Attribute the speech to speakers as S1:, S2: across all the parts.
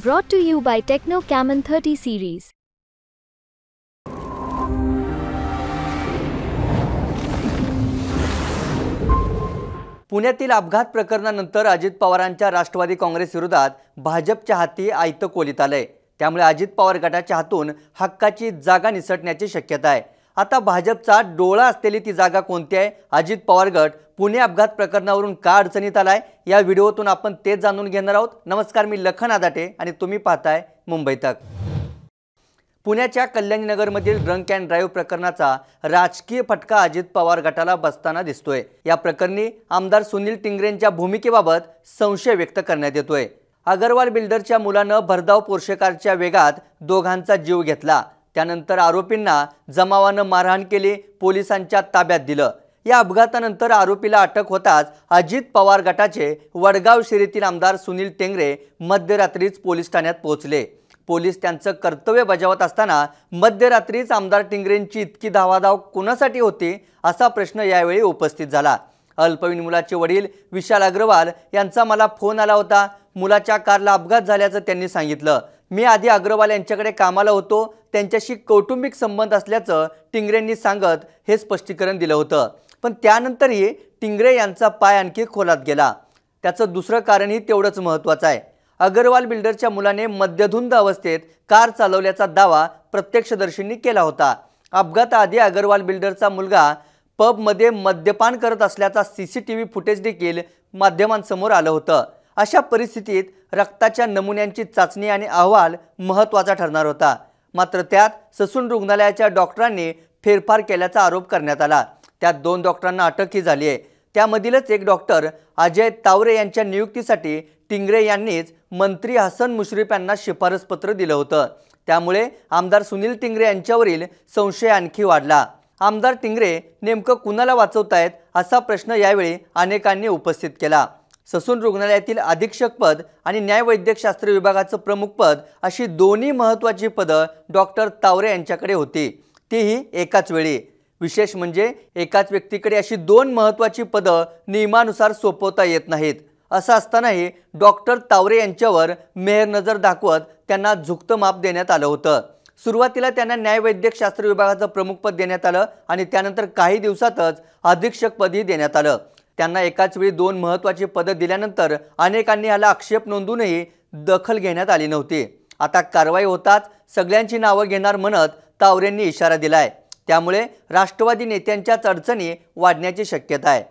S1: brought to you by Techno Camon 30 series. पुण्यातील अपघात प्रकरणानंतर अजित पवारांच्या राष्ट्रवादी काँग्रेस विरोधात भाजपच्या हाती आयत कोलीत आलंय त्यामुळे अजित पवार गटाच्या हातून हक्काची जागा निसटण्याची शक्यता आहे आता भाजपचा डोळा असलेली ती जागा कोणती आहे अजित पवार गट पुणे अपघात प्रकरणावरून का अडचणीत आलाय या व्हिडिओतून आपण तेच जाणून घेणार आहोत नमस्कार मी लखन आदाटे आणि तुम्ही पाहताय मुंबई तक पुण्याच्या नगरमधील ड्रंक अँड ड्राईव्ह प्रकरणाचा राजकीय फटका अजित पवार गटाला बसताना दिसतोय या प्रकरणी आमदार सुनील टिंगरेंच्या भूमिकेबाबत संशय व्यक्त करण्यात येतोय अगरवाल बिल्डरच्या मुलानं भरधाव पोर्शेकारच्या वेगात दोघांचा जीव घेतला त्यानंतर आरोपींना जमावानं मारहाण केली पोलिसांच्या ताब्यात दिलं या अपघातानंतर आरोपीला अटक होताच अजित पवार गटाचे वडगाव शिरीतील आमदार सुनील टेंगरे मध्यरात्रीच पोलीस ठाण्यात पोहोचले पोलीस त्यांचं कर्तव्य बजावत असताना मध्यरात्रीच आमदार टिंगरेंची इतकी धावाधाव कोणासाठी होती असा प्रश्न यावेळी उपस्थित झाला अल्पवीन मुलाचे वडील विशाल अग्रवाल यांचा मला फोन आला होता मुलाच्या कारला अपघात झाल्याचं त्यांनी सांगितलं मी आधी अग्रवाल यांच्याकडे कामाला होतो त्यांच्याशी कौटुंबिक संबंध असल्याचं टिंगरेंनी सांगत हे स्पष्टीकरण दिलं होतं पण त्यानंतरही टिंगरे यांचा पाय आणखी खोलात गेला त्याचं दुसरं कारणही तेवढंच महत्त्वाचं आहे अगरवाल बिल्डरच्या मुलाने मद्यधुंद अवस्थेत कार चालवल्याचा दावा प्रत्यक्षदर्शींनी केला होता अपघाताआधी अगरवाल बिल्डरचा मुलगा पबमध्ये मद्यपान करत असल्याचा C C T V footage देखील माध्यमांसमोर आलं होतं अशा परिस्थितीत रक्ताच्या नमुन्यांची चाचणी आणि अहवाल महत्त्वाचा ठरणार होता मात्र त्यात ससून रुग्णालयाच्या डॉक्टरांनी फेरफार केल्याचा आरोप करण्यात आला त्यात दोन डॉक्टरांना अटकही झाली आहे त्यामधीलच एक डॉक्टर अजय तावरे यांच्या नियुक्तीसाठी टिंगरे यांनीच मंत्री हसन मुश्रीफ यांना शिफारसपत्र दिलं होतं त्यामुळे आमदार सुनील टिंगरे यांच्यावरील संशय आणखी वाढला आमदार टिंगरे नेमकं कुणाला वाचवतायत असा प्रश्न यावेळी अनेकांनी उपस्थित केला ससून रुग्णालयातील अधीक्षक पद आणि न्यायवैद्यकशास्त्र विभागाचं प्रमुख पद अशी दोन्ही महत्त्वाची पदं डॉक्टर तावरे यांच्याकडे होती तीही एकाच वेळी विशेष म्हणजे एकाच व्यक्तीकडे अशी दोन महत्त्वाची पदं नियमानुसार सोपवता येत नाहीत असं असतानाही डॉक्टर तावरे यांच्यावर मेहर नजर दाखवत त्यांना झुकतं माप देण्यात आलं होतं सुरुवातीला त्यांना न्यायवैद्यकशास्त्र विभागाचं प्रमुख पद देण्यात आलं आणि त्यानंतर काही दिवसातच अधीक्षक पदही देण्यात आलं त्यांना एकाच वेळी दोन महत्त्वाची पदं दिल्यानंतर अनेकांनी याला आक्षेप नोंदूनही दखल घेण्यात आली नव्हती आता कारवाई होताच सगळ्यांची नावं घेणार म्हणत तावरेंनी इशारा दिलाय त्यामुळे राष्ट्रवादी नेत्यांच्याच अडचणी वाढण्याची शक्यता आहे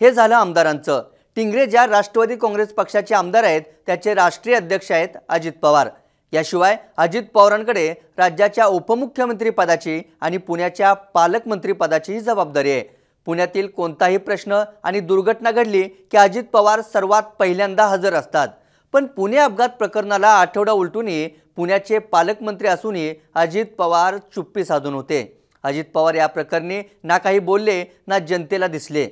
S1: हे झालं आमदारांचं टिंगरे ज्या राष्ट्रवादी काँग्रेस पक्षाचे आमदार आहेत त्याचे राष्ट्रीय अध्यक्ष आहेत अजित पवार याशिवाय अजित पवारांकडे राज्याच्या उपमुख्यमंत्रीपदाची आणि पुण्याच्या पालकमंत्रीपदाचीही जबाबदारी आहे पुण्यातील कोणताही प्रश्न आणि दुर्घटना घडली की अजित पवार सर्वात पहिल्यांदा हजर असतात पण पुणे अपघात प्रकरणाला आठवडा उलटूनही पुण्याचे पालकमंत्री असूनही अजित पवार चुप्पी साधून होते अजित पवार या प्रकरणी ना काही बोलले ना जनतेला दिसले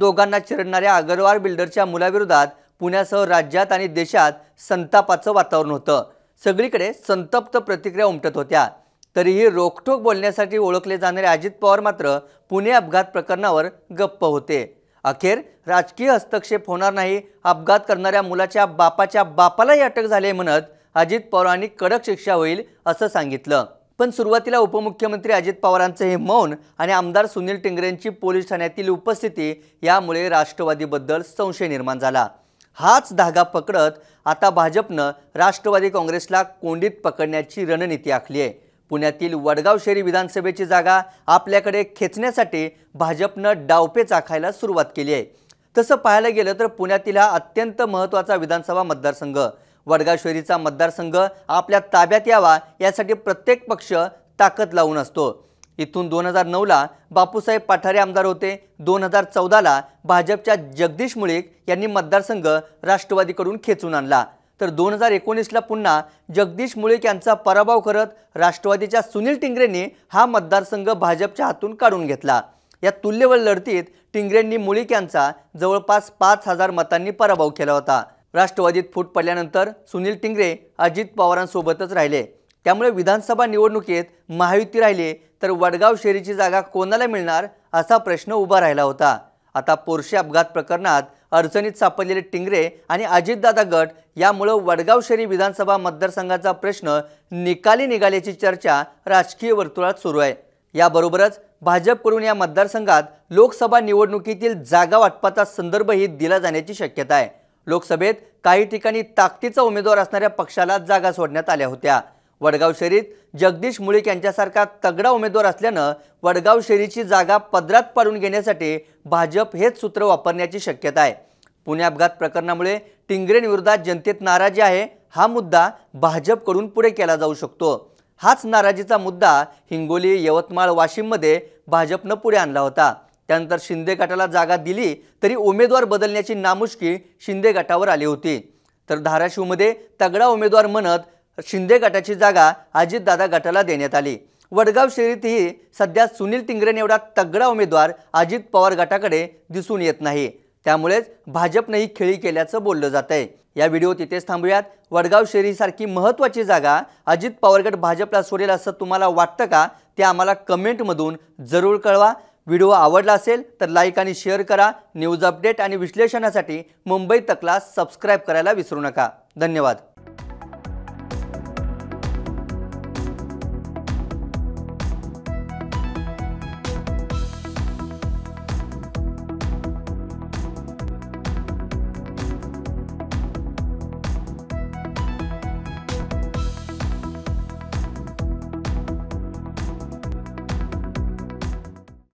S1: दोघांना चिरडणाऱ्या अगरवाल बिल्डरच्या मुलाविरोधात पुण्यासह राज्यात आणि देशात संतापाचं वातावरण होतं सगळीकडे संतप्त प्रतिक्रिया उमटत होत्या तरीही रोखठोक बोलण्यासाठी ओळखले जाणारे अजित पवार मात्र पुणे अपघात प्रकरणावर गप्प होते अखेर राजकीय हस्तक्षेप होणार नाही अपघात करणाऱ्या मुलाच्या बापाच्या बापालाही अटक झाली म्हणत अजित पवारांनी कडक शिक्षा होईल असं सांगितलं पण सुरुवातीला उपमुख्यमंत्री अजित पवारांचं हे मौन आणि आमदार सुनील टिंगरेंची पोलीस ठाण्यातील उपस्थिती यामुळे राष्ट्रवादीबद्दल संशय निर्माण झाला हाच धागा पकडत आता भाजपनं राष्ट्रवादी काँग्रेसला कोंडीत पकडण्याची रणनीती आखली आहे पुण्यातील वडगाव शहरी विधानसभेची जागा आपल्याकडे खेचण्यासाठी भाजपनं डावपे चाखायला सुरुवात केली आहे तसं पाहायला गेलं तर पुण्यातील हा अत्यंत महत्त्वाचा विधानसभा मतदारसंघ वडगाव शहरीचा मतदारसंघ आपल्या ताब्यात यावा यासाठी प्रत्येक पक्ष ताकद लावून असतो इथून दोन हजार नऊला बापूसाहेब पाठारे आमदार होते दोन हजार चौदाला भाजपच्या जगदीश मुळीक यांनी मतदारसंघ राष्ट्रवादीकडून खेचून आणला तर दोन हजार एकोणीसला पुन्हा जगदीश मुळीक यांचा पराभव करत राष्ट्रवादीच्या सुनील टिंगरेंनी हा मतदारसंघ भाजपच्या हातून काढून घेतला या तुल्यवर लढतीत टिंगरेंनी मुळीक यांचा जवळपास पाच हजार मतांनी पराभव केला होता राष्ट्रवादीत फूट पडल्यानंतर सुनील टिंगरे अजित पवारांसोबतच राहिले त्यामुळे विधानसभा निवडणुकीत महायुती राहिली तर वडगाव शेरीची जागा कोणाला मिळणार असा प्रश्न उभा राहिला होता आता पोरशे अपघात प्रकरणात अडचणीत सापडलेले टिंगरे आणि अजितदादा गट यामुळं वडगाव शहरी विधानसभा मतदारसंघाचा प्रश्न निकाली निघाल्याची चर्चा राजकीय वर्तुळात सुरू आहे याबरोबरच भाजपकडून या मतदारसंघात लोकसभा निवडणुकीतील जागा वाटपाचा संदर्भही दिला जाण्याची शक्यता आहे लोकसभेत काही ठिकाणी ताकदीचा उमेदवार असणाऱ्या पक्षाला जागा सोडण्यात आल्या होत्या वडगाव शहरीत जगदीश मुळीक यांच्यासारखा तगडा उमेदवार असल्यानं वडगाव शहरीची जागा पदरात पाडून घेण्यासाठी भाजप हेच सूत्र वापरण्याची शक्यता आहे पुणे अपघात प्रकरणामुळे टिंगरेंविरोधात जनतेत नाराजी आहे हा मुद्दा भाजपकडून पुढे केला जाऊ शकतो हाच नाराजीचा मुद्दा हिंगोली यवतमाळ वाशिममध्ये भाजपनं पुढे आणला होता त्यानंतर शिंदे गटाला जागा दिली तरी उमेदवार बदलण्याची नामुष्की शिंदे गटावर आली होती तर धाराशिवमध्ये तगडा उमेदवार म्हणत शिंदे गटाची जागा अजितदादा गटाला देण्यात आली वडगाव शेरीतही सध्या सुनील टिंगरेन एवढा तगडा उमेदवार अजित पवार गटाकडे दिसून येत नाही त्यामुळेच भाजपनेही खेळी केल्याचं बोललं जात आहे या व्हिडिओ तिथेच थांबूयात वडगाव शहरीसारखी महत्त्वाची जागा अजित पवार गट भाजपला सोडेल असं तुम्हाला वाटतं का ते आम्हाला कमेंटमधून जरूर कळवा व्हिडिओ आवडला असेल तर लाईक आणि शेअर करा न्यूज अपडेट आणि विश्लेषणासाठी मुंबई तकला सबस्क्राईब करायला विसरू नका धन्यवाद